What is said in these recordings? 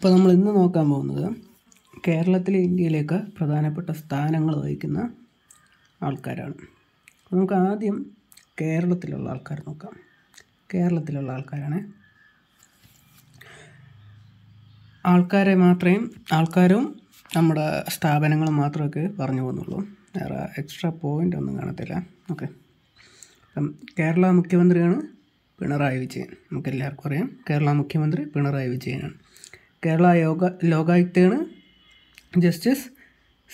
അപ്പോൾ നമ്മൾ ഇന്ന് നോക്കാൻ പോകുന്നത് കേരളത്തിൽ ഇന്ത്യയിലേക്ക് പ്രധാനപ്പെട്ട സ്ഥാനങ്ങൾ വഹിക്കുന്ന ആൾക്കാരാണ് നമുക്ക് ആദ്യം കേരളത്തിലുള്ള ആൾക്കാർ നോക്കാം കേരളത്തിലുള്ള ആൾക്കാരാണ് ആൾക്കാരെ മാത്രമേ ആൾക്കാരും നമ്മുടെ സ്ഥാപനങ്ങൾ മാത്രമൊക്കെ പറഞ്ഞു പോകുന്നുള്ളൂ വേറെ എക്സ്ട്രാ പോയിൻ്റ് ഒന്നും കാണത്തില്ല ഓക്കെ അപ്പം കേരള മുഖ്യമന്ത്രിയാണ് പിണറായി വിജയൻ നമുക്കെല്ലാവർക്കും അറിയാം കേരള മുഖ്യമന്ത്രി പിണറായി വിജയനാണ് കേരള യോഗ ലോകായുക്തയാണ് ജസ്റ്റിസ്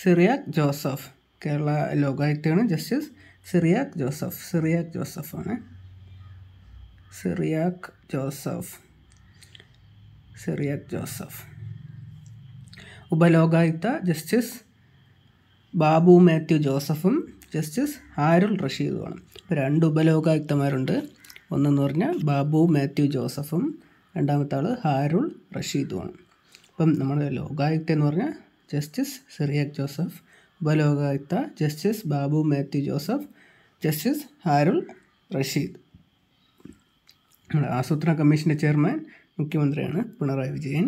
സിറിയാഖ് ജോസഫ് കേരള ലോകായുക്തയാണ് ജസ്റ്റിസ് സിറിയാഖ് ജോസഫ് ജോസഫ് ജോസഫാണ് സിറിയാഖ് ജോസഫ് സിറിയാഖ് ജോസഫ് ഉപലോകായുക്ത ജസ്റ്റിസ് ബാബു മാത്യു ജോസഫും ജസ്റ്റിസ് ആരുൾ റഷീദുമാണ് രണ്ട് ഉപലോകായുക്തമാരുണ്ട് ഒന്നെന്ന് പറഞ്ഞാൽ ബാബു മാത്യു ജോസഫും രണ്ടാമത്തെ ആൾ ഹാരുൾ റഷീദുമാണ് ഇപ്പം നമ്മുടെ ലോകായുക്ത എന്ന് പറഞ്ഞാൽ justice Cyriac Joseph Upalokayukta justice Babu Mathew Joseph justice Harul Rasheed നമ്മുടെ ആസൂത്രണ കമ്മീഷൻ്റെ ചെയർമാൻ മുഖ്യമന്ത്രിയാണ് പിണറായി വിജയൻ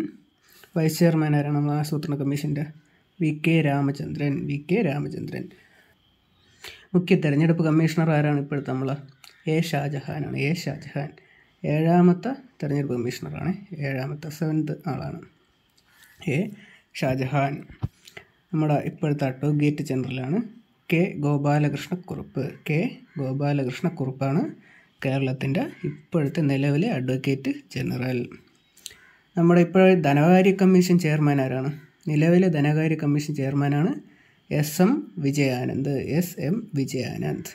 വൈസ് ചെയർമാൻ ആരാണ് നമ്മൾ ആസൂത്രണ കമ്മീഷൻ്റെ V K Ramachandran V K Ramachandran മുഖ്യ തെരഞ്ഞെടുപ്പ് കമ്മീഷണർ ആരാണ് ഇപ്പോഴത്തെ നമ്മൾ എ ഷാജഹാനാണ് എ ഷാജഹാൻ ഏഴാമത്തെ തെരഞ്ഞെടുപ്പ് കമ്മീഷണറാണ് ഏഴാമത്തെ സെവൻത് ആളാണ് എ ഷാജഹാൻ നമ്മുടെ ഇപ്പോഴത്തെ ഗേറ്റ് ജനറലാണ് കെ ഗോപാലകൃഷ്ണക്കുറുപ്പ് കെ ഗോപാലകൃഷ്ണക്കുറുപ്പാണ് കേരളത്തിൻ്റെ ഇപ്പോഴത്തെ നിലവിലെ അഡ്വക്കേറ്റ് ജനറൽ നമ്മുടെ ഇപ്പോഴത്തെ ധനകാര്യ കമ്മീഷൻ ചെയർമാൻ ആരാണ് നിലവിലെ ധനകാര്യ കമ്മീഷൻ ചെയർമാനാണ് S M Vijayanand S M Vijayanand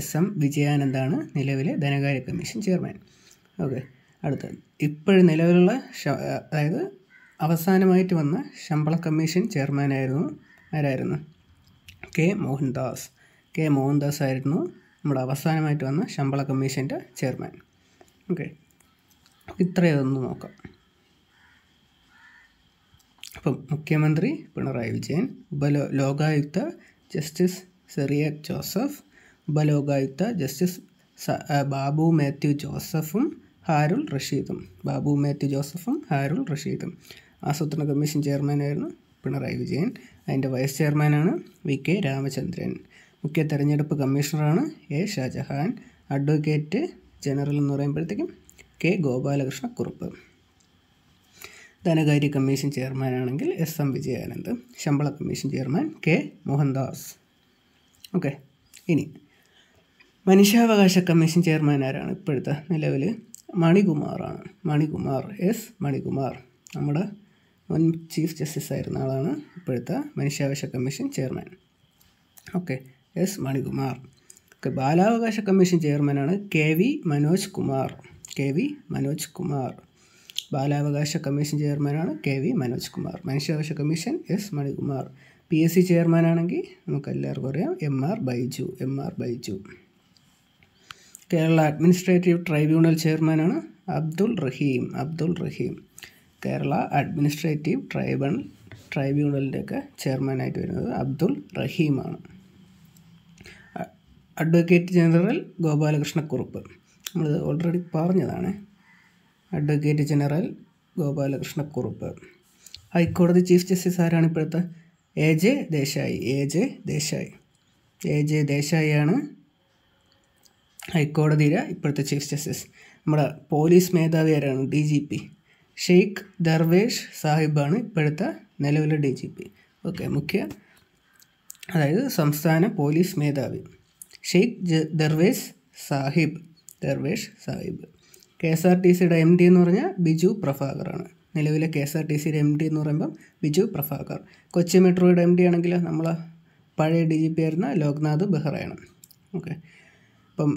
S M വിജയാനന്ദാണ് നിലവിലെ ധനകാര്യ കമ്മീഷൻ ചെയർമാൻ ഓക്കെ അടുത്ത ഇപ്പോഴും നിലവിലുള്ള അതായത് അവസാനമായിട്ട് വന്ന ശമ്പള കമ്മീഷൻ ചെയർമാനായിരുന്നു ആരായിരുന്നു കെ മോഹൻദാസ് കെ മോഹൻദാസ് ആയിരുന്നു നമ്മുടെ അവസാനമായിട്ട് വന്ന ശമ്പള കമ്മീഷൻ്റെ ചെയർമാൻ ഓക്കെ ഇത്രയൊന്ന് നോക്കാം അപ്പം മുഖ്യമന്ത്രി പിണറായി വിജയൻ ഉപലോ ലോകായുക്ത ജസ്റ്റിസ് സെറിയ ജോസഫ് ഉപലോകായുക്ത ജസ്റ്റിസ് ബാബു മാത്യു ജോസഫും ഹാരുൾ റഷീദും ബാബു മാത്യു ജോസഫും ഹാരുൾ റഷീദും ആസൂത്രണ കമ്മീഷൻ ചെയർമാനായിരുന്നു പിണറായി വിജയൻ അതിൻ്റെ വൈസ് ചെയർമാനാണ് വി കെ രാമചന്ദ്രൻ മുഖ്യ തെരഞ്ഞെടുപ്പ് കമ്മീഷണറാണ് എ ഷാജഹാൻ അഡ്വക്കേറ്റ് ജനറൽ എന്ന് പറയുമ്പോഴത്തേക്കും കെ ഗോപാലകൃഷ്ണ കുറുപ്പ് ധനകാര്യ കമ്മീഷൻ ചെയർമാനാണെങ്കിൽ എസ് എം വിജയാനന്ദ് ശമ്പള commission chairman K Mohandas okay ഇനി മനുഷ്യാവകാശ കമ്മീഷൻ ചെയർമാൻ ആരാണ് ഇപ്പോഴത്തെ നിലവിൽ മണികുമാറാണ് മണികുമാർ എസ് മണികുമാർ നമ്മുടെ മുൻ ചീഫ് ജസ്റ്റിസ് ആയിരുന്ന ആളാണ് ഇപ്പോഴത്തെ മനുഷ്യാവകാശ commission chairman okay S Manikumar okay ബാലാവകാശ കമ്മീഷൻ ചെയർമാനാണ് K V Manoj Kumar K V Manoj Kumar ബാലാവകാശ കമ്മീഷൻ ചെയർമാനാണ് കെ വി മനോജ് കുമാർ മനുഷ്യാവകാശ commission S Manikumar P S C ചെയർമാനാണെങ്കിൽ നമുക്ക് അറിയാം M R Baiju M R Baiju Kerala administrative tribunal ചെയർമാനാണ് അബ്ദുൾ റഹീം അബ്ദുൾ റഹീം കേരള അഡ്മിനിസ്ട്രേറ്റീവ് ട്രൈബൺ ട്രൈബ്യൂണലിൻ്റെയൊക്കെ ചെയർമാനായിട്ട് വരുന്നത് അബ്ദുൾ റഹീമാണ് അഡ്വക്കേറ്റ് ജനറൽ കുറുപ്പ് നമ്മളിത് ഓൾറെഡി പറഞ്ഞതാണ് അഡ്വക്കേറ്റ് ജനറൽ കുറുപ്പ് ഹൈക്കോടതി ചീഫ് ജസ്റ്റിസ് ആരാണ് ഇപ്പോഴത്തെ A J Desai A J Desai A J ദേശായിയാണ് ഹൈക്കോടതിയിലെ ഇപ്പോഴത്തെ ചീഫ് ജസ്റ്റിസ് നമ്മുടെ പോലീസ് മേധാവി ആരാണ് D G P Sheikh Darvesh സാഹിബാണ് ഇപ്പോഴത്തെ നിലവിലെ ഡി ജി പി ഓക്കെ മുഖ്യ അതായത് സംസ്ഥാന പോലീസ് മേധാവി Sheikh Darvesh Sahib Darvesh Sahib K S R T സിയുടെ എം ഡി എന്ന് പറഞ്ഞാൽ ബിജു പ്രഭാകറാണ് നിലവിലെ കെ എസ് ആർ ടി സിയുടെ എം ഡി എന്ന് പറയുമ്പം ബിജു പ്രഭാകർ കൊച്ചി മെട്രോയുടെ എം ഡി ആണെങ്കിൽ നമ്മളെ പഴയ ഡി ജി പി ആയിരുന്ന ലോക്നാഥ് ബെഹ്റയാണ് ഓക്കെ അപ്പം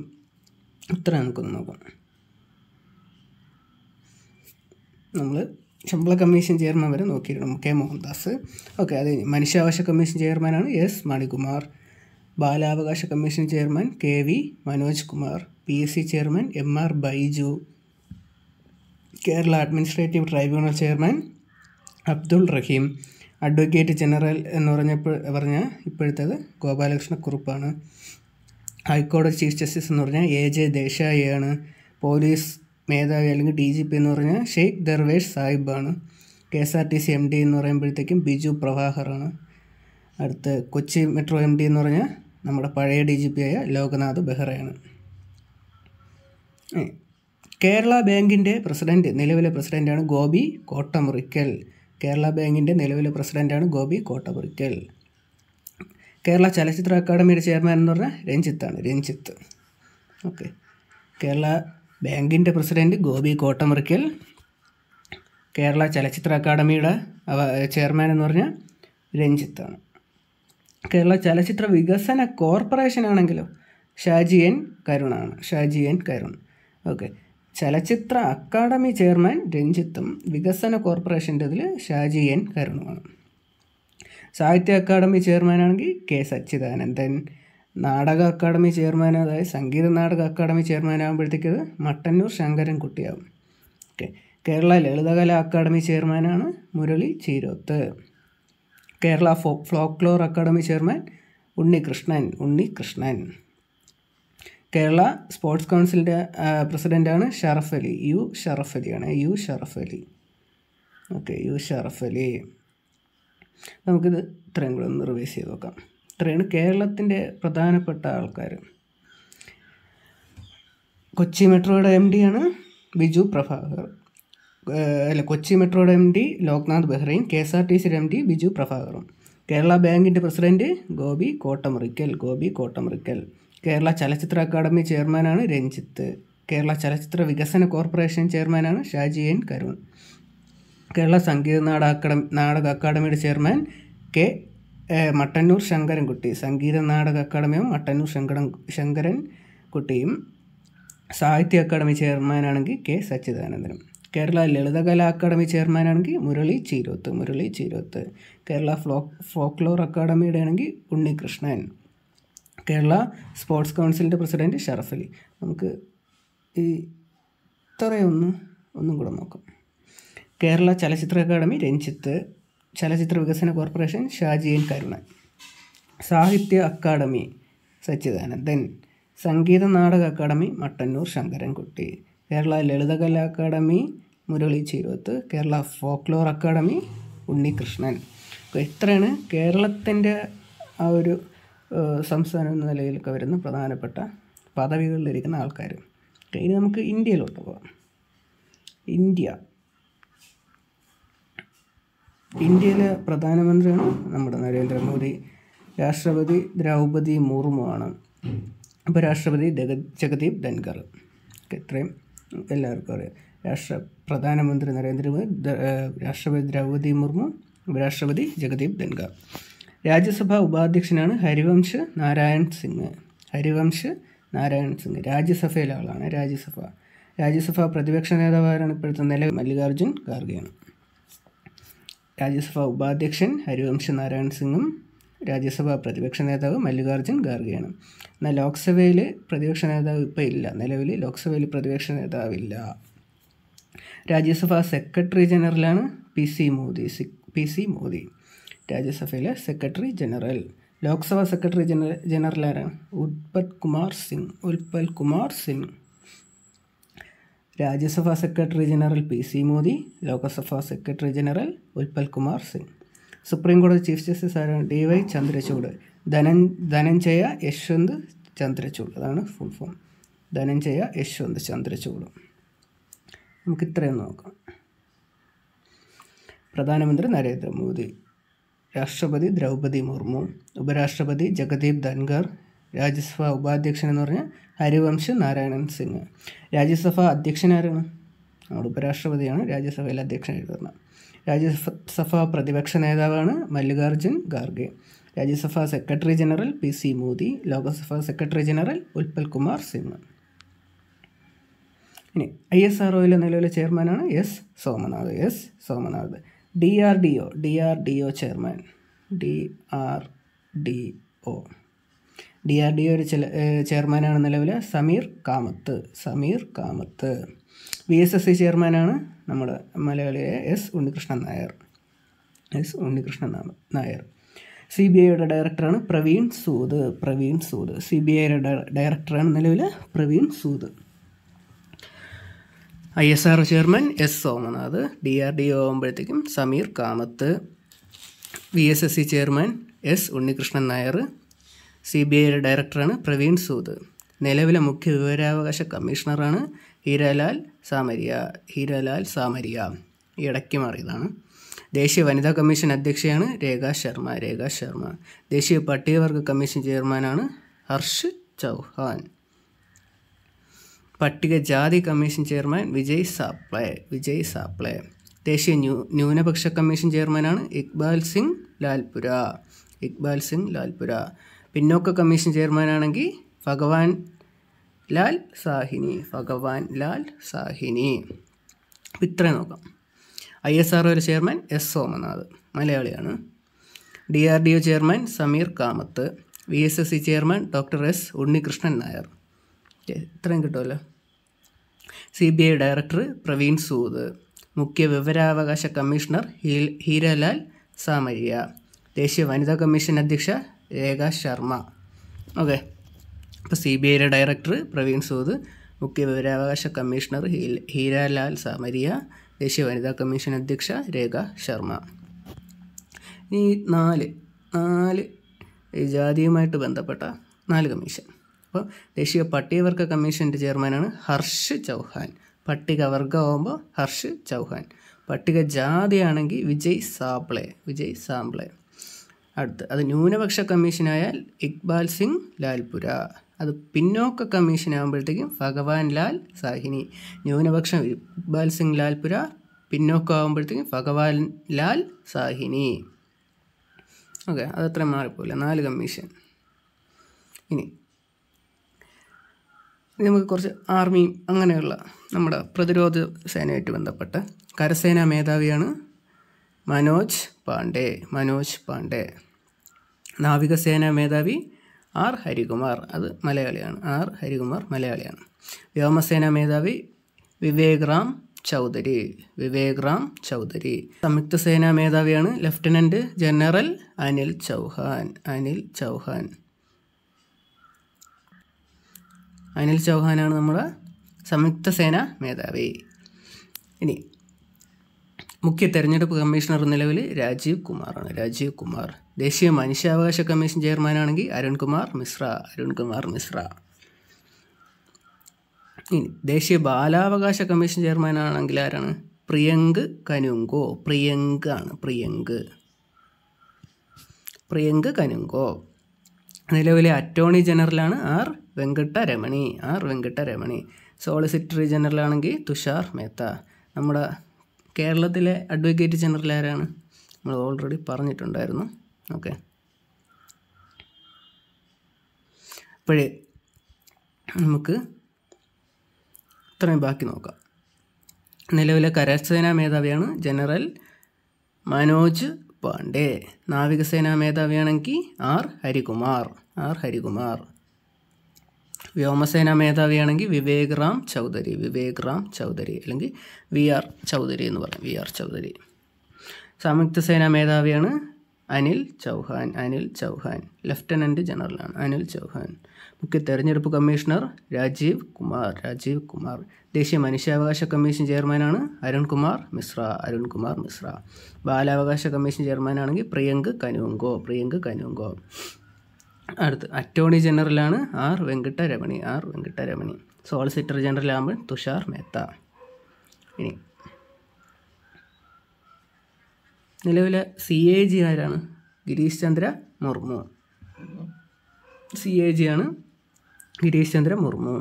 ഇത്ര നമുക്കൊന്ന് നോക്കാം നമ്മൾ ശമ്പള കമ്മീഷൻ ചെയർമാൻ വരെ നോക്കിയിരുന്നു കെ മോഹൻദാസ് ഓക്കെ അത് മനുഷ്യാവകാശ കമ്മീഷൻ ചെയർമാനാണ് എസ് മണികുമാർ ബാലാവകാശ commission chairman K V Manoj Kumar P S C chairman M R Baiju Kerala administrative tribunal chairman Abdul Rahim advocate general എന്ന് പറഞ്ഞപ്പോൾ പറഞ്ഞ ഇപ്പോഴത്തേത് ഗോപാലകൃഷ്ണ കുറുപ്പാണ് ഹൈക്കോടതി ചീഫ് ജസ്റ്റിസ് എന്ന് പറഞ്ഞാൽ എ ജെ ദേശായിയാണ് പോലീസ് മേധാവി അല്ലെങ്കിൽ ഡി ജി പി എന്ന് പറഞ്ഞാൽ ഷെയ്ഖ് ദർവേഷ് സാഹിബാണ് K S R T C M D എന്ന് പറയുമ്പോഴത്തേക്കും ബിജു പ്രഭാകറാണ് അടുത്ത് കൊച്ചി മെട്രോ എം ഡി എന്ന് പറഞ്ഞാൽ നമ്മുടെ പഴയ ഡി ജി പി ആയ ലോകനാഥ് ബെഹ്റയാണ് കേരള ബാങ്കിൻ്റെ പ്രസിഡൻറ്റ് നിലവിലെ പ്രസിഡൻ്റാണ് ഗോപി കോട്ടമുറിക്കൽ കേരള ബാങ്കിൻ്റെ നിലവിലെ പ്രസിഡൻ്റാണ് ഗോപി കോട്ടമുറിക്കൽ കേരള ചലച്ചിത്ര അക്കാദമിയുടെ ചെയർമാൻ എന്ന് പറഞ്ഞാൽ രഞ്ജിത്താണ് രഞ്ജിത്ത് ഓക്കെ കേരള ബാങ്കിൻ്റെ പ്രസിഡൻറ്റ് ഗോപി കോട്ടമുറിക്കൽ കേരള ചലച്ചിത്ര അക്കാദമിയുടെ ചെയർമാൻ എന്ന് പറഞ്ഞാൽ രഞ്ജിത്താണ് കേരള ചലച്ചിത്ര വികസന കോർപ്പറേഷൻ ആണെങ്കിലോ ഷാജി എൻ കരുണാണ് ഷാജി എൻ കരുൺ ഓക്കെ ചലച്ചിത്ര അക്കാദമി ചെയർമാൻ രഞ്ജിത്തും വികസന കോർപ്പറേഷൻ്റെ ഇതിൽ ഷാജി എൻ കരുണുമാണ് സാഹിത്യ അക്കാദമി ചെയർമാനാണെങ്കിൽ കെ സച്ചിദാനന്ദൻ നാടക അക്കാദമി ചെയർമാൻ അതായത് സംഗീത നാടക അക്കാദമി ചെയർമാൻ ആകുമ്പോഴത്തേക്കത് മട്ടന്നൂർ ശങ്കരൻകുട്ടിയാവും ഓക്കെ കേരള ലളിതകല അക്കാദമി ചെയർമാനാണ് മുരളി ചീരോത്ത് കേരള ഫോ folklore academy chairman Unnikrishnan Unnikrishnan Kerala sports കൗൺസിലിൻ്റെ പ്രസിഡൻ്റാണ് ഷറഫലി യു ഷറഫലിയാണ് U Sharafali okay U Sharafali നമുക്കിത് ഇത്രയും കൂടെ ഒന്ന് റിവൈസ് ചെയ്ത് നോക്കാം ഇത്രയാണ് കേരളത്തിൻ്റെ പ്രധാനപ്പെട്ട ആൾക്കാർ കൊച്ചി മെട്രോയുടെ എം ഡിയാണ് ബിജു പ്രഭാകർ അല്ല കൊച്ചി മെട്രോയുടെ എം ഡി ലോക്നാഥ് ബെഹ്റയും കെ എസ് ആർ ടി സിയുടെ എം ഡി ബിജു പ്രഭാകറും കേരള ബാങ്കിൻ്റെ പ്രസിഡൻറ്റ് ഗോപി കോട്ടമുറിക്കൽ ഗോപി കോട്ടമുറിക്കൽ കേരള ചലച്ചിത്ര അക്കാദമി ചെയർമാനാണ് രഞ്ജിത്ത് കേരള ചലച്ചിത്ര വികസന കോർപ്പറേഷൻ ചെയർമാനാണ് ഷാജി എൻ കരുൺ കേരള സംഗീത നാടക നാടക അക്കാദമിയുടെ ചെയർമാൻ കെ മട്ടന്നൂർ ശങ്കരൻകുട്ടി സംഗീത നാടക അക്കാദമിയും മട്ടന്നൂർ ശങ്കരൻ ശങ്കരൻ കുട്ടിയും സാഹിത്യ അക്കാദമി ചെയർമാനാണെങ്കിൽ കെ സച്ചിദാനന്ദനും കേരള ലളിതകലാ അക്കാദമി ചെയർമാനാണെങ്കിൽ മുരളി ചീരോത്ത് മുരളി ചീരോത്ത് കേരള ഫ്ലോ ഫോക്ലോർ അക്കാദമിയുടെ ആണെങ്കിൽ ഉണ്ണികൃഷ്ണൻ കേരള സ്പോർട്സ് കൗൺസിലിൻ്റെ പ്രസിഡൻറ്റ് ഷറഫലി നമുക്ക് ഈ ഇത്രയൊന്നും ഒന്നും കൂടെ നോക്കാം കേരള ചലച്ചിത്ര അക്കാദമി രഞ്ജിത്ത് ചലച്ചിത്ര വികസന കോർപ്പറേഷൻ എൻ കരുണൻ സാഹിത്യ അക്കാദമി സച്ചിദാനന്ദൻ സംഗീത നാടക academy Mattannur Sankarankutty Kerala Lalithakala academy Murali Cheeroth Kerala folklore academy Unnikrishnan ഇത്രയാണ് കേരളത്തിൻ്റെ ആ ഒരു സംസ്ഥാനം എന്ന നിലയിലൊക്കെ വരുന്ന പ്രധാനപ്പെട്ട പദവികളിലിരിക്കുന്ന ആൾക്കാർ ഇനി നമുക്ക് ഇന്ത്യയിലോട്ട് പോകാം ഇന്ത്യ ഇന്ത്യയിലെ പ്രധാനമന്ത്രിയാണ് നമ്മുടെ നരേന്ദ്രമോദി രാഷ്ട്രപതി ദ്രൗപതി മുർമുവാണ് ഉപരാഷ്ട്രപതി ജഗദീപ് ധൻകർ ഇത്രയും എല്ലാവർക്കും അറിയാം രാഷ്ട്ര പ്രധാനമന്ത്രി നരേന്ദ്രമോദി രാഷ്ട്രപതി ദ്രൗപതി മുർമു ഉപരാഷ്ട്രപതി ജഗദീപ് ധൻകർ രാജ്യസഭാ ഉപാധ്യക്ഷനാണ് ഹരിവംശ് നാരായൺ സിംഗ് ഹരിവംശ് നാരായൺ സിംഗ് രാജ്യസഭയിലെ ആളാണ് രാജ്യസഭ രാജ്യസഭാ പ്രതിപക്ഷ നേതാവാരാണ് ഇപ്പോഴത്തെ നില മല്ലികാർജ്ജുൻ ഖാർഗെയാണ് രാജ്യസഭാ ഉപാധ്യക്ഷൻ ഹരിവംശ് നാരായൺ സിംഗും രാജ്യസഭാ പ്രതിപക്ഷ നേതാവ് മല്ലികാർജ്ജുൻ ഖാർഗെയാണ് എന്നാൽ ലോക്സഭയിൽ പ്രതിപക്ഷ നേതാവ് ഇപ്പോൾ ഇല്ല നിലവിൽ ലോക്സഭയിൽ പ്രതിപക്ഷ നേതാവില്ല രാജ്യസഭാ സെക്രട്ടറി ജനറലാണ് P C Modi P C Modi രാജ്യസഭയിലെ secretary general Lok Sabha secretary general general ആരാണ് Kumar Singh Utpal Kumar Singh Rajya Sabha secretary general P C Modi Lok Sabha secretary general Utpal Kumar Singh supreme കോടതി ചീഫ് ജസ്റ്റിസ് ആരാണ് ഡി വൈ ചന്ദ്രചൂഡ് ധനൻ ധനഞ്ജയ യശ്വന്ത് ചന്ദ്രചൂഡ് അതാണ് ഫുൾ ഫോം ധനഞ്ജയ യശ്വന്ത് ചന്ദ്രചൂഡ് നമുക്ക് ഇത്രയും നോക്കാം പ്രധാനമന്ത്രി നരേന്ദ്രമോദി രാഷ്ട്രപതി ദ്രൗപദി മുർമു ഉപരാഷ്ട്രപതി ജഗദീപ് ധൻഖർ രാജ്യസഭ ഉപാധ്യക്ഷൻ എന്ന് പറഞ്ഞാൽ ഹരിവംശ് നാരായണൻ സിംഗ് രാജ്യസഭ അധ്യക്ഷൻ നമ്മുടെ ഉപരാഷ്ട്രപതിയാണ് രാജ്യസഭയിൽ അധ്യക്ഷൻ എഴുതുന്നത് രാജ്യസഭ പ്രതിപക്ഷ നേതാവാണ് Mallikarjun Kharge Rajya Sabha secretary general P C Modi Lok Sabha secretary general Utpal Kumar Singh ഇനി ഐ എസ് ആർ ഒയിലെ നിലവിലെ ചെയർമാനാണ് S Somanath S Somanath D R D O D R D O chairman D R D O D R D ചില ചെയർമാനാണ് നിലവിൽ Sameer Kamath Sameer Kamath V S S C ചെയർമാനാണ് നമ്മൾ മലയാളിയായ S Unnikrishnan Nair S Unnikrishnan Nair C B ഐയുടെ ഡയറക്ടറാണ് പ്രവീൺ സൂദ് പ്രവീൺ സൂദ് സി ബി ഐയുടെ ഡയറക്ടറാണ് നിലവിൽ Praveen Sood I S R chairman S Somanath D R D O ആകുമ്പോഴത്തേക്കും Sameer Kamath V S S C chairman S Unnikrishnan Nair C B ഐയുടെ ഡയറക്ടറാണ് പ്രവീൺ സൂദ് നിലവിലെ മുഖ്യ വിവരാവകാശ കമ്മീഷണറാണ് ഹീരാലാൽ സാമരിയ ഹീരാലാൽ സാമരിയ ഇടയ്ക്ക് മാറിയതാണ് ദേശീയ വനിതാ കമ്മീഷൻ അധ്യക്ഷയാണ് രേഖാ ശർമ്മ രേഖാ ശർമ്മ ദേശീയ പട്ടികവർഗ കമ്മീഷൻ ചെയർമാനാണ് ഹർഷ് ചൗഹാൻ പട്ടികജാതി കമ്മീഷൻ ചെയർമാൻ വിജയ് സാപ്ലേ വിജയ് സാപ്ലേ ദേശീയ ന്യൂ ന്യൂനപക്ഷ കമ്മീഷൻ ചെയർമാനാണ് ഇക്ബാൽ സിംഗ് ലാൽപുര ഇക്ബാൽ സിംഗ് ലാൽപുര പിന്നോക്ക കമ്മീഷൻ ചെയർമാനാണെങ്കിൽ ഭഗവാൻ ലാൽ സാഹിനി ഭഗവാൻ ലാൽ സാഹിനി ഇത്രയും നോക്കാം ഐ എസ് ആർ ഒയുടെ ചെയർമാൻ എസ് സോമനാഥ് മലയാളിയാണ് D R D O chairman Sameer Kamath V S S C chairman doctor S Unnikrishnan Nair ഇത്രയും കിട്ടുമല്ലോ C B I director Praveen Sood മുഖ്യ വിവരാവകാശ കമ്മീഷണർ ഹീരലാൽ സാമരിയ ദേശീയ വനിതാ കമ്മീഷൻ അധ്യക്ഷ രേഖ ശർമ്മ ഓക്കെ അപ്പോൾ സി ബി ഐയുടെ ഡയറക്ടർ പ്രവീൺ സൂദ് മുഖ്യ വിവരാവകാശ കമ്മീഷണർ ഹീരാലാൽ സമരിയ ദേശീയ വനിതാ കമ്മീഷൻ അധ്യക്ഷ രേഖ ശർമ്മ ഈ നാല് നാല് ജാതിയുമായിട്ട് ബന്ധപ്പെട്ട നാല് കമ്മീഷൻ അപ്പോൾ ദേശീയ പട്ടികവർഗ കമ്മീഷൻ്റെ ചെയർമാനാണ് ഹർഷ് ചൗഹാൻ പട്ടികവർഗമാകുമ്പോൾ ഹർഷ് ചൗഹാൻ പട്ടികജാതിയാണെങ്കിൽ വിജയ് സാബ്ളെ വിജയ് സാബ്ളെ അടുത്ത് അത് ന്യൂനപക്ഷ കമ്മീഷനായ ഇക്ബാൽ സിംഗ് ലാൽപുര അത് പിന്നോക്ക കമ്മീഷൻ ആകുമ്പോഴത്തേക്കും ഭഗവാൻ ലാൽ സാഹിനി ന്യൂനപക്ഷം ഇക്ബാൽ സിംഗ് ലാൽപുര പിന്നോക്കം ആകുമ്പോഴത്തേക്കും ഭഗവാൻ ലാൽ സാഹിനി ഓക്കെ അതത്ര മാറിപ്പോയില്ല നാല് കമ്മീഷൻ ഇനി നമുക്ക് കുറച്ച് ആർമി അങ്ങനെയുള്ള നമ്മുടെ പ്രതിരോധ സേനയായിട്ട് ബന്ധപ്പെട്ട കരസേനാ മേധാവിയാണ് മനോജ് പാണ്ഡേ മനോജ് പാണ്ഡേ നാവികസേനാ മേധാവി ആർ ഹരികുമാർ അത് മലയാളിയാണ് ആർ ഹരികുമാർ മലയാളിയാണ് വ്യോമസേന മേധാവി വിവേക് റാം ചൗധരി വിവേക് റാം ചൗധരി സംയുക്ത സേനാ മേധാവിയാണ് ലഫ്റ്റനൻറ്റ് ജനറൽ അനിൽ ചൗഹാൻ അനിൽ ചൗഹാൻ അനിൽ ചൗഹാനാണ് നമ്മുടെ സംയുക്ത സേനാ മേധാവി ഇനി മുഖ്യ തെരഞ്ഞെടുപ്പ് കമ്മീഷണർ നിലവിൽ രാജീവ് കുമാറാണ് രാജീവ് കുമാർ ദേശീയ മനുഷ്യാവകാശ കമ്മീഷൻ ചെയർമാനാണെങ്കിൽ അരുൺകുമാർ മിശ്ര അരുൺകുമാർ മിശ്ര ഇനി ദേശീയ ബാലാവകാശ കമ്മീഷൻ ചെയർമാനാണെങ്കിൽ ആരാണ് പ്രിയങ്ക് കനുങ്കോ പ്രിയങ്ക് ആണ് പ്രിയങ്ക് പ്രിയങ്ക് കനുങ്കോ നിലവിലെ അറ്റോർണി ജനറലാണ് R Venkataramani R Venkataramani solicitor ജനറലാണെങ്കിൽ തുഷാർ മേത്ത നമ്മുടെ കേരളത്തിലെ അഡ്വക്കേറ്റ് ജനറൽ ആരാണ് നമ്മൾ ഓൾറെഡി പറഞ്ഞിട്ടുണ്ടായിരുന്നു ഓക്കെ അപ്പോഴേ നമുക്ക് ഇത്രയും ബാക്കി നോക്കാം നിലവിലെ കരസേനാ മേധാവിയാണ് ജനറൽ മനോജ് പാണ്ഡെ നാവികസേനാ മേധാവിയാണെങ്കിൽ ആർ ഹരികുമാർ ആർ ഹരികുമാർ വ്യോമസേനാ മേധാവിയാണെങ്കിൽ വിവേക് റാം ചൗധരി വിവേക് റാം ചൗധരി അല്ലെങ്കിൽ വി ആർ ചൗധരി എന്ന് പറയും വി ആർ ചൗധരി സംയുക്ത സേനാ മേധാവിയാണ് അനിൽ ചൗഹാൻ അനിൽ ചൗഹാൻ ലഫ്റ്റനൻറ്റ് ജനറലാണ് അനിൽ ചൗഹാൻ മുഖ്യ തെരഞ്ഞെടുപ്പ് കമ്മീഷണർ രാജീവ് കുമാർ രാജീവ് കുമാർ ദേശീയ മനുഷ്യാവകാശ കമ്മീഷൻ ചെയർമാനാണ് അരുൺകുമാർ മിശ്ര അരുൺകുമാർ മിശ്ര ബാലാവകാശ കമ്മീഷൻ ചെയർമാനാണെങ്കിൽ പ്രിയങ്ക് കനുങ്കോ പ്രിയങ്ക് കനുങ്കോ അടുത്ത് അറ്റോർണി ജനറലാണ് R Venkataramani R Venkataramani solicitor general ആകുമ്പോൾ തുഷാർ മേത്ത ഇനി നിലവിലെ സി എ ജി ആരാണ് Girish Chandra Murmu C A G ആണ് ഗിരീഷ് ചന്ദ്ര മുർമു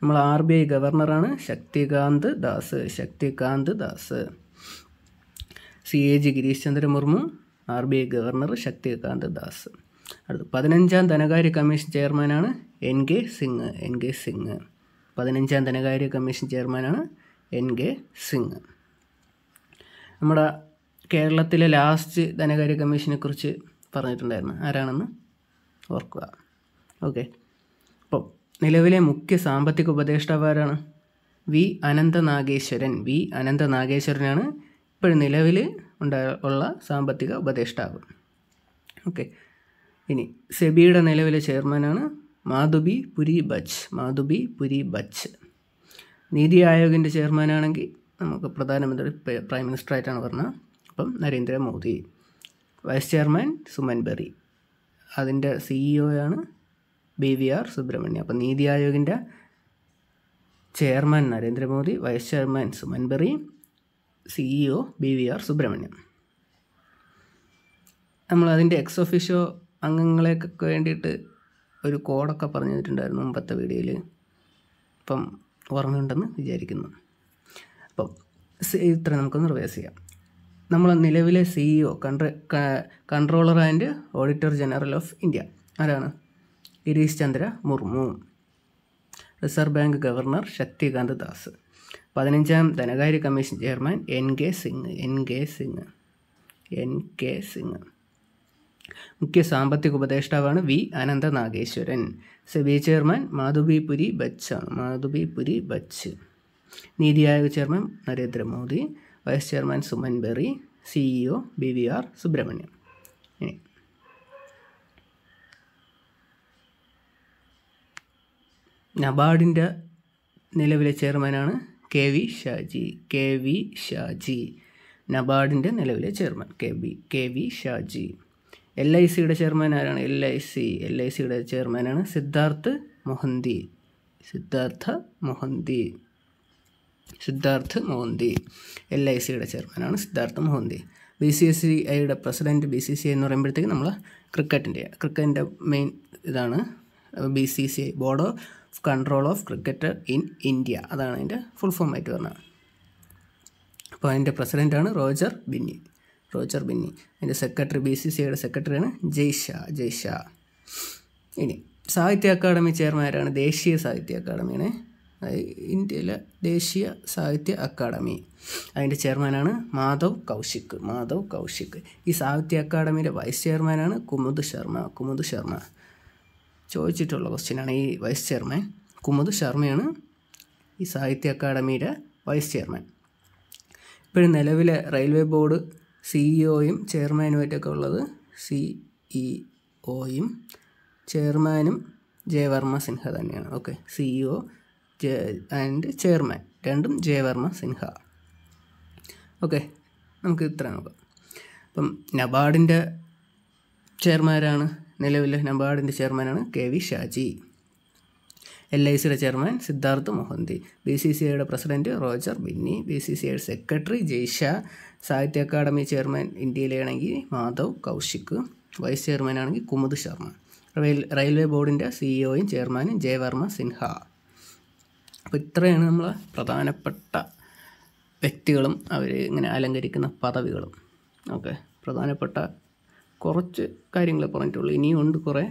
നമ്മൾ ആർ ബി ഐ ഗവർണറാണ് Shaktikanta Das Shaktikanta Das C A G Girish Chandra Murmu R B I governor Shaktikanta Das അടുത്ത് പതിനഞ്ചാം ധനകാര്യ കമ്മീഷൻ ചെയർമാനാണ് N K Singh N K Singh പതിനഞ്ചാം ധനകാര്യ കമ്മീഷൻ ചെയർമാനാണ് എൻ കെ സിംഗ് നമ്മുടെ കേരളത്തിലെ ലാസ്റ്റ് ധനകാര്യ കമ്മീഷനെ കുറിച്ച് പറഞ്ഞിട്ടുണ്ടായിരുന്നു ആരാണെന്ന് ഓർക്കുക ഓക്കെ അപ്പോൾ നിലവിലെ മുഖ്യ സാമ്പത്തിക ഉപദേഷ്ടാവ് ആരാണ് വി നാഗേശ്വരൻ വി നാഗേശ്വരനാണ് ഇപ്പോൾ നിലവിൽ ഉണ്ടായ ഉള്ള സാമ്പത്തിക ഉപദേഷ്ടാവ് ഓക്കെ ഇനി സെബിയുടെ നിലവിലെ ചെയർമാനാണ് മാധുബി പുരി ബച്ച് മാധുബി പുരി ബച്ച് നീതി ആയോഗിൻ്റെ ചെയർമാനാണെങ്കിൽ നമുക്ക് പ്രധാനമന്ത്രി പ്രൈം മിനിസ്റ്റർ ആയിട്ടാണ് പറഞ്ഞത് അപ്പം നരേന്ദ്രമോദി വൈസ് ചെയർമാൻ സുമൻ ബെറി അതിൻ്റെ സിഇഒയാണ് e B V R Subrahmanyam അപ്പം നീതി ആയോഗിൻ്റെ chairman Narendra Modi vice chairman Suman Bery CEO e B V R Subrahmanyam നമ്മൾ അതിൻ്റെ എക്സ് ഓഫീഷ്യോ അംഗങ്ങളെയൊക്കെ വേണ്ടിയിട്ട് ഒരു കോഡൊക്കെ പറഞ്ഞു തന്നിട്ടുണ്ടായിരുന്നു മുമ്പത്തെ വീഡിയോയിൽ അപ്പം ഓർമ്മയുണ്ടെന്ന് വിചാരിക്കുന്നു അപ്പം ഇത്ര നമുക്ക് നിർവേസ് ചെയ്യാം നമ്മൾ നിലവിലെ സിഇഒ e കൺട്ര controller and auditor general of India ആരാണ് Girish Chandra Murmu reserve bank governor Shaktikanta Das പതിനഞ്ചാം ധനകാര്യ commission chairman N K Singh N K Singh N K Singh മുഖ്യ സാമ്പത്തിക ഉപദേഷ്ടാവാണ് V Anantha Nageswaran SEBI chairman Madhabi Puri Buch ആണ് Madhabi Puri Buch NITI Aayog chairman Narendra Modi vice chairman Suman Bery CEO B V R Subrahmanyam നബാർഡിൻ്റെ നിലവിലെ ചെയർമാനാണ് K V Shaji K V Shaji നബാർഡിൻ്റെ നിലവിലെ chairman K V K V Shaji L I സിയുടെ ചെയർമാൻ ആരാണ് L I C L I സിയുടെ ചെയർമാനാണ് സിദ്ധാർത്ഥ് മൊഹന്തി സിദ്ധാർത്ഥ മൊഹന്തി സിദ്ധാർത്ഥ് മൊഹന്തി എൽ ഐ സിയുടെ ചെയർമാനാണ് Siddharth Mohanty B C S C ഐയുടെ president B C C I എന്ന് പറയുമ്പോഴത്തേക്ക് നമ്മൾ ക്രിക്കറ്റിൻ്റെ ക്രിക്കറ്റിൻ്റെ മെയിൻ ഇതാണ് B C C I board of control of cricket in India അതാണ് അതിൻ്റെ ഫുൾ ആയിട്ട് പറഞ്ഞത് അപ്പോൾ അതിൻ്റെ പ്രസിഡൻ്റാണ് റോജർ ബിന്നി റോജർ ബിന്നി അതിൻ്റെ സെക്രട്ടറി ബി സി സിയുടെ സെക്രട്ടറിയാണ് ജയ്ഷാ ജയ്ഷാ ഇനി സാഹിത്യ അക്കാദമി ചെയർമാനാണ് ദേശീയ സാഹിത്യ അക്കാദമിയാണ് ഇന്ത്യയിലെ ദേശീയ സാഹിത്യ അക്കാദമി അതിൻ്റെ ചെയർമാനാണ് മാധവ് കൗശിക് മാധവ് കൗശിക് ഈ സാഹിത്യ അക്കാദമിയുടെ വൈസ് ചെയർമാനാണ് കുമുദ് ശർമ്മ കുമുദ് ശർമ്മ ചോദിച്ചിട്ടുള്ള ക്വസ്റ്റ്യനാണ് ഈ വൈസ് ചെയർമാൻ കുമുദ് ശർമ്മയാണ് ഈ സാഹിത്യ അക്കാദമിയുടെ വൈസ് ചെയർമാൻ ഇപ്പോഴും നിലവിലെ റെയിൽവേ ബോർഡ് സിഇഒയും e ചെയർമാനുമായിട്ടൊക്കെ ഉള്ളത് സിഇഒയും e ചെയർമാനും ജയവർമ്മ സിൻഹ തന്നെയാണ് ഓക്കെ സിഇഒ ആൻഡ് ചെയർമാൻ രണ്ടും ജയവർമ്മ സിൻഹ ഓക്കെ നമുക്ക് ഇത്ര നോക്കാം അപ്പം നബാർഡിൻ്റെ ചെയർമാനാണ് നിലവിലെ നബാർഡിൻ്റെ ചെയർമാനാണ് K V Shaji L I സിയുടെ chairman Siddharth Mohanty B C C ഐയുടെ president Roger Binny B C C ഐയുടെ സെക്രട്ടറി ജയ്ഷ സാഹിത്യ അക്കാദമി ചെയർമാൻ ഇന്ത്യയിലാണെങ്കിൽ മാധവ് കൗശിക് വൈസ് ചെയർമാൻ ആണെങ്കിൽ കുമുദ് ശർമ്മ റെയിൽവേ ബോർഡിൻ്റെ സിഇഒയും ചെയർമാനും ജയവർമ്മ സിൻഹ അപ്പോൾ ഇത്രയാണ് നമ്മൾ പ്രധാനപ്പെട്ട വ്യക്തികളും അവർ ഇങ്ങനെ അലങ്കരിക്കുന്ന പദവികളും ഓക്കെ പ്രധാനപ്പെട്ട കുറച്ച് കാര്യങ്ങൾ പറഞ്ഞിട്ടുള്ളൂ ഇനിയുണ്ട് കുറേ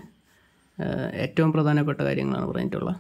ഏറ്റവും പ്രധാനപ്പെട്ട കാര്യങ്ങളാണ് പറഞ്ഞിട്ടുള്ളത്